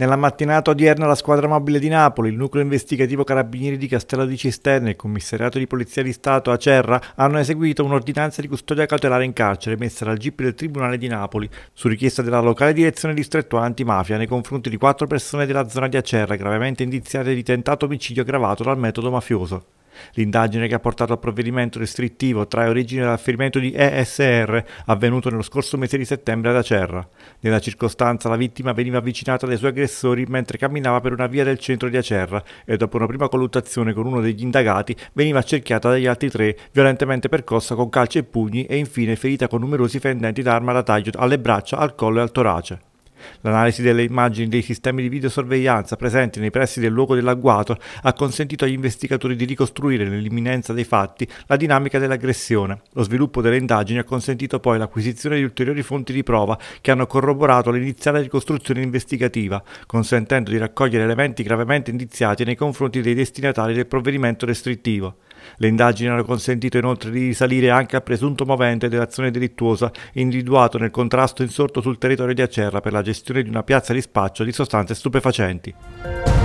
Nella mattinata odierna la squadra mobile di Napoli, il nucleo investigativo Carabinieri di Castello di Cisterna e il commissariato di Polizia di Stato a Cerra hanno eseguito un'ordinanza di custodia cautelare in carcere messa dal GIP del Tribunale di Napoli su richiesta della locale direzione distrettuale antimafia nei confronti di quattro persone della zona di Acerra gravemente indiziate di tentato omicidio aggravato dal metodo mafioso. L'indagine che ha portato al provvedimento restrittivo trae origine dal ferimento di ESR avvenuto nello scorso mese di settembre ad Acerra. Nella circostanza la vittima veniva avvicinata dai suoi aggressori mentre camminava per una via del centro di Acerra e dopo una prima colluttazione con uno degli indagati veniva accerchiata dagli altri tre, violentemente percossa con calci e pugni e infine ferita con numerosi fendenti d'arma da taglio alle braccia, al collo e al torace. L'analisi delle immagini dei sistemi di videosorveglianza presenti nei pressi del luogo dell'agguato ha consentito agli investigatori di ricostruire nell'imminenza dei fatti la dinamica dell'aggressione. Lo sviluppo delle indagini ha consentito poi l'acquisizione di ulteriori fonti di prova che hanno corroborato l'iniziale ricostruzione investigativa, consentendo di raccogliere elementi gravemente indiziati nei confronti dei destinatari del provvedimento restrittivo. Le indagini hanno consentito inoltre di risalire anche al presunto movente dell'azione delittuosa individuato nel contrasto insorto sul territorio di Acerra per la gestione di una piazza di spaccio di sostanze stupefacenti.